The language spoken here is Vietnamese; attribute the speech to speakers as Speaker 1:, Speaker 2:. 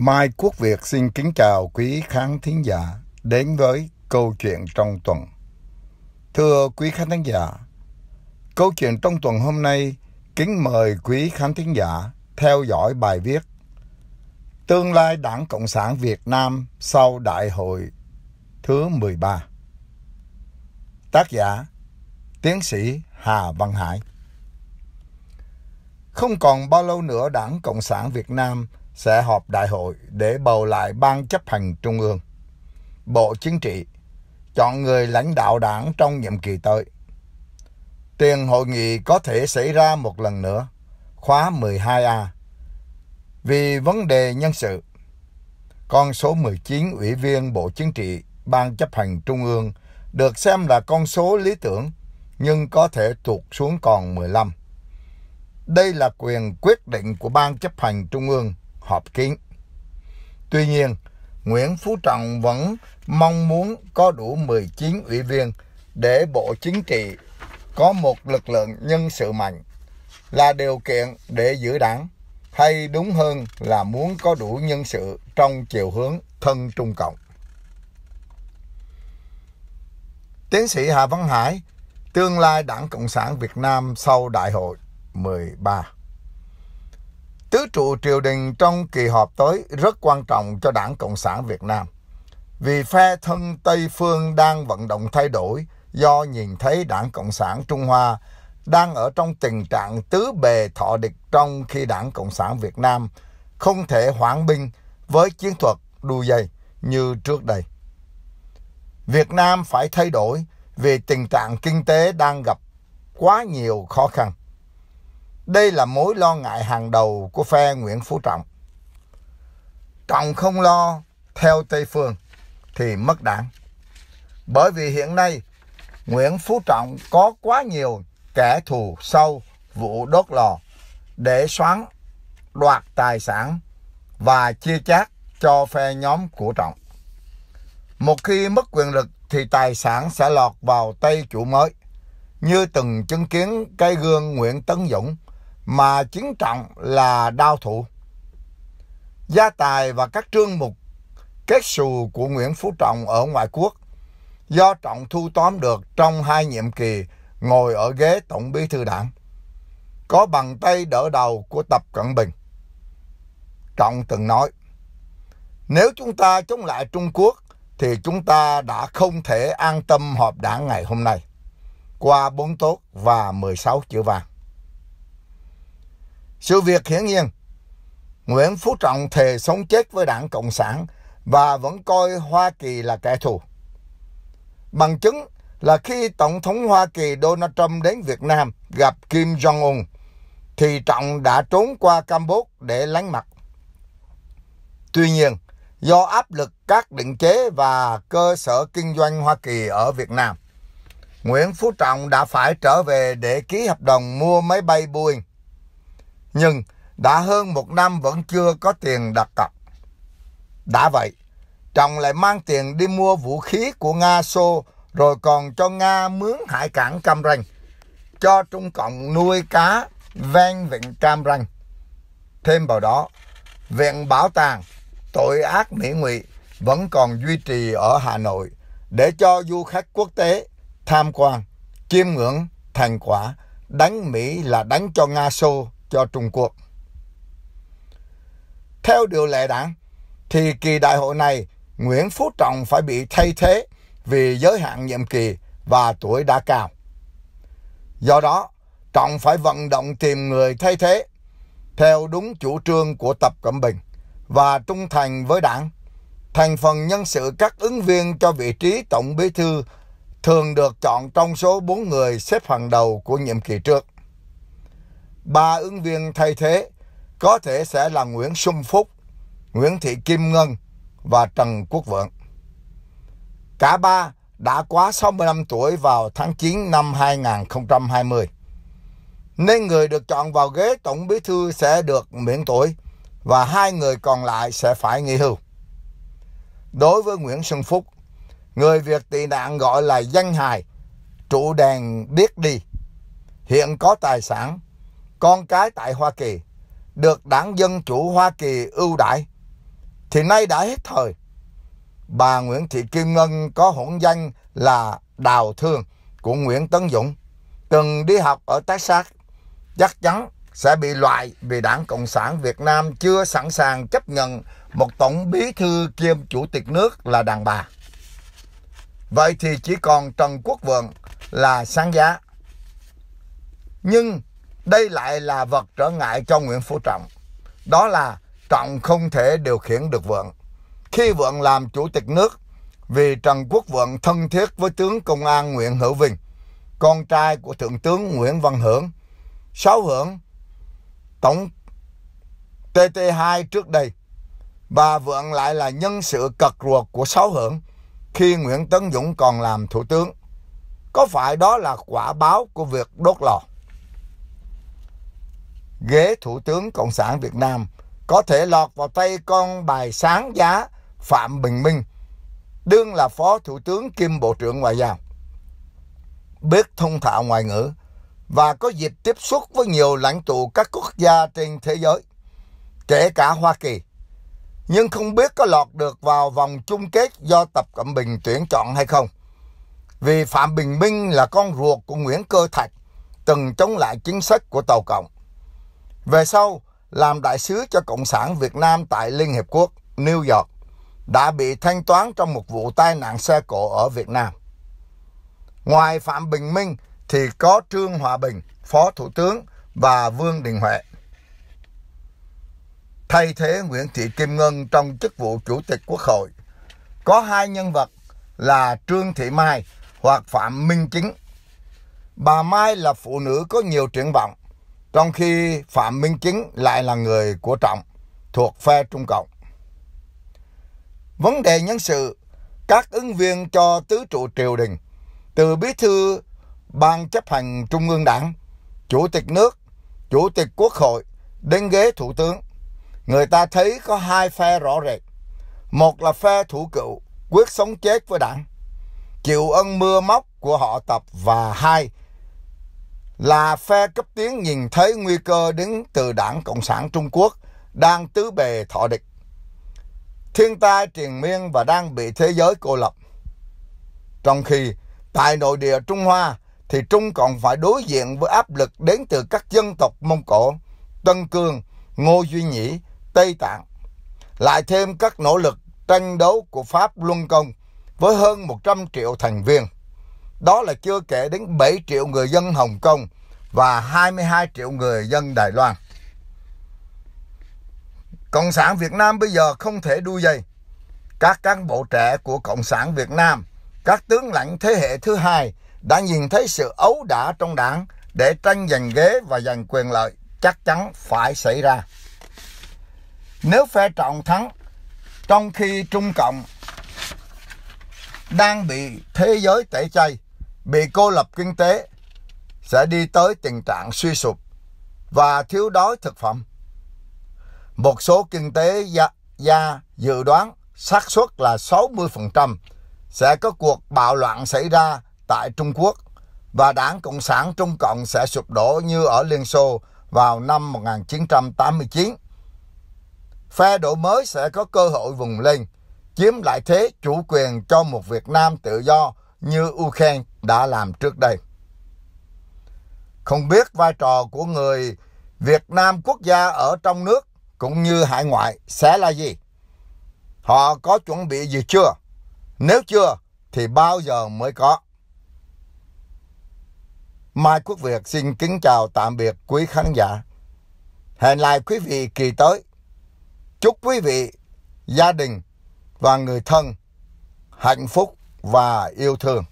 Speaker 1: Mai Quốc Việt xin kính chào quý khán thính giả đến với câu chuyện trong tuần. Thưa quý khán thính giả, câu chuyện trong tuần hôm nay kính mời quý khán thính giả theo dõi bài viết Tương lai Đảng Cộng sản Việt Nam sau Đại hội thứ 13. Tác giả Tiến sĩ Hà Văn Hải Không còn bao lâu nữa Đảng Cộng sản Việt Nam – sẽ họp đại hội để bầu lại ban chấp hành trung ương, bộ chính trị, chọn người lãnh đạo đảng trong nhiệm kỳ tới. Tiền hội nghị có thể xảy ra một lần nữa, khóa 12A, vì vấn đề nhân sự. Con số 19 ủy viên Bộ Chính trị, Ban chấp hành Trung ương được xem là con số lý tưởng nhưng có thể tụt xuống còn 15. Đây là quyền quyết định của Ban chấp hành Trung ương Họp kín. Tuy nhiên, Nguyễn Phú Trọng vẫn mong muốn có đủ 19 ủy viên để Bộ Chính trị có một lực lượng nhân sự mạnh là điều kiện để giữ đảng, hay đúng hơn là muốn có đủ nhân sự trong chiều hướng thân Trung Cộng. Tiến sĩ Hà Văn Hải, tương lai Đảng Cộng sản Việt Nam sau Đại hội 13. Tứ trụ triều đình trong kỳ họp tới rất quan trọng cho Đảng Cộng sản Việt Nam. Vì phe thân Tây Phương đang vận động thay đổi do nhìn thấy Đảng Cộng sản Trung Hoa đang ở trong tình trạng tứ bề thọ địch trong khi Đảng Cộng sản Việt Nam không thể hoãn binh với chiến thuật đu dây như trước đây. Việt Nam phải thay đổi vì tình trạng kinh tế đang gặp quá nhiều khó khăn. Đây là mối lo ngại hàng đầu của phe Nguyễn Phú Trọng. Trọng không lo theo Tây Phương thì mất đảng. Bởi vì hiện nay Nguyễn Phú Trọng có quá nhiều kẻ thù sau vụ đốt lò để xoắn đoạt tài sản và chia chác cho phe nhóm của Trọng. Một khi mất quyền lực thì tài sản sẽ lọt vào tay chủ mới, như từng chứng kiến cái gương Nguyễn Tấn Dũng mà chính trọng là đao thủ. Gia tài và các trương mục kết xù của Nguyễn Phú Trọng ở ngoại quốc do Trọng thu tóm được trong hai nhiệm kỳ ngồi ở ghế Tổng Bí thư Đảng. Có bằng tay đỡ đầu của Tập Cận Bình. Trọng từng nói, nếu chúng ta chống lại Trung Quốc thì chúng ta đã không thể an tâm họp đảng ngày hôm nay. Qua bốn tốt và 16 chữ vàng. Sự việc hiển nhiên, Nguyễn Phú Trọng thề sống chết với đảng Cộng sản và vẫn coi Hoa Kỳ là kẻ thù. Bằng chứng là khi Tổng thống Hoa Kỳ Donald Trump đến Việt Nam gặp Kim Jong-un, thì Trọng đã trốn qua Campuchia để lánh mặt. Tuy nhiên, do áp lực các định chế và cơ sở kinh doanh Hoa Kỳ ở Việt Nam, Nguyễn Phú Trọng đã phải trở về để ký hợp đồng mua máy bay Boeing nhưng đã hơn một năm vẫn chưa có tiền đặt cọc. Đã vậy, chồng lại mang tiền đi mua vũ khí của Nga Xô rồi còn cho Nga mướn hải cảng Cam Ranh, cho Trung Cộng nuôi cá ven vịnh Cam Ranh. Thêm vào đó, Viện Bảo tàng Tội ác Mỹ ngụy vẫn còn duy trì ở Hà Nội để cho du khách quốc tế tham quan, chiêm ngưỡng thành quả đánh Mỹ là đánh cho Nga Xô cho Trung Quốc. Theo điều lệ đảng, thì kỳ đại hội này Nguyễn Phú Trọng phải bị thay thế vì giới hạn nhiệm kỳ và tuổi đã cao. Do đó, Trọng phải vận động tìm người thay thế theo đúng chủ trương của Tập Cận Bình và trung thành với đảng. Thành phần nhân sự các ứng viên cho vị trí Tổng Bí Thư thường được chọn trong số 4 người xếp hàng đầu của nhiệm kỳ trước ba ứng viên thay thế có thể sẽ là Nguyễn Xuân Phúc, Nguyễn Thị Kim Ngân và Trần Quốc Vượng. Cả ba đã quá 65 tuổi vào tháng 9 năm 2020. Nên người được chọn vào ghế tổng bí thư sẽ được miễn tuổi và hai người còn lại sẽ phải nghỉ hưu. Đối với Nguyễn Xuân Phúc, người Việt tị nạn gọi là danh hài, trụ đèn biết đi, hiện có tài sản con cái tại Hoa Kỳ được đảng Dân Chủ Hoa Kỳ ưu đãi thì nay đã hết thời. Bà Nguyễn Thị Kim Ngân có hỗn danh là Đào Thương của Nguyễn Tấn Dũng từng đi học ở Texas chắc chắn sẽ bị loại vì Đảng Cộng sản Việt Nam chưa sẵn sàng chấp nhận một tổng bí thư kiêm chủ tịch nước là đàn bà. Vậy thì chỉ còn Trần Quốc Vượng là sáng giá. Nhưng đây lại là vật trở ngại cho Nguyễn Phú Trọng. Đó là Trọng không thể điều khiển được Vượng. Khi Vượng làm chủ tịch nước, vì Trần Quốc Vượng thân thiết với tướng công an Nguyễn Hữu Vinh, con trai của Thượng tướng Nguyễn Văn Hưởng. Sáu Hưởng, tổng TT2 trước đây, và Vượng lại là nhân sự cật ruột của Sáu Hưởng khi Nguyễn Tấn Dũng còn làm thủ tướng. Có phải đó là quả báo của việc đốt lò? ghế Thủ tướng Cộng sản Việt Nam có thể lọt vào tay con bài sáng giá Phạm Bình Minh, đương là Phó Thủ tướng kiêm Bộ trưởng Ngoại giao. Biết thông thạo ngoại ngữ và có dịp tiếp xúc với nhiều lãnh tụ các quốc gia trên thế giới, kể cả Hoa Kỳ, nhưng không biết có lọt được vào vòng chung kết do Tập Cận Bình tuyển chọn hay không. Vì Phạm Bình Minh là con ruột của Nguyễn Cơ Thạch, từng chống lại chính sách của Tàu Cộng về sau, làm đại sứ cho Cộng sản Việt Nam tại Liên Hiệp Quốc, New York, đã bị thanh toán trong một vụ tai nạn xe cộ ở Việt Nam. Ngoài Phạm Bình Minh thì có Trương Hòa Bình, Phó Thủ tướng và Vương Đình Huệ. Thay thế Nguyễn Thị Kim Ngân trong chức vụ Chủ tịch Quốc hội, có hai nhân vật là Trương Thị Mai hoặc Phạm Minh Chính. Bà Mai là phụ nữ có nhiều triển vọng, trong khi Phạm Minh Chính lại là người của Trọng, thuộc phe Trung Cộng. Vấn đề nhân sự, các ứng viên cho tứ trụ triều đình, từ bí thư Ban chấp hành Trung ương Đảng, Chủ tịch nước, Chủ tịch Quốc hội đến ghế Thủ tướng, người ta thấy có hai phe rõ rệt. Một là phe thủ cựu, quyết sống chết với đảng, chịu ân mưa móc của họ tập và hai là phe cấp tiến nhìn thấy nguy cơ đến từ đảng Cộng sản Trung Quốc đang tứ bề thọ địch. Thiên tai triền miên và đang bị thế giới cô lập. Trong khi tại nội địa Trung Hoa thì Trung còn phải đối diện với áp lực đến từ các dân tộc Mông Cổ, Tân Cương, Ngô Duy Nhĩ, Tây Tạng. Lại thêm các nỗ lực tranh đấu của Pháp Luân Công với hơn 100 triệu thành viên. Đó là chưa kể đến 7 triệu người dân Hồng Kông và 22 triệu người dân Đài Loan. Cộng sản Việt Nam bây giờ không thể đu dây. Các cán bộ trẻ của Cộng sản Việt Nam, các tướng lãnh thế hệ thứ hai đã nhìn thấy sự ấu đả trong đảng để tranh giành ghế và giành quyền lợi chắc chắn phải xảy ra. Nếu phe trọng thắng, trong khi Trung Cộng đang bị thế giới tẩy chay, bị cô lập kinh tế sẽ đi tới tình trạng suy sụp và thiếu đói thực phẩm. Một số kinh tế gia, gia dự đoán xác suất là 60% sẽ có cuộc bạo loạn xảy ra tại Trung Quốc và Đảng Cộng sản Trung Cộng sẽ sụp đổ như ở Liên Xô vào năm 1989. Phe đổi mới sẽ có cơ hội vùng lên, chiếm lại thế chủ quyền cho một Việt Nam tự do như Ukraine đã làm trước đây. Không biết vai trò của người Việt Nam quốc gia ở trong nước cũng như hải ngoại sẽ là gì? Họ có chuẩn bị gì chưa? Nếu chưa thì bao giờ mới có? Mai Quốc Việt xin kính chào tạm biệt quý khán giả. Hẹn lại quý vị kỳ tới. Chúc quý vị, gia đình và người thân hạnh phúc và yêu thương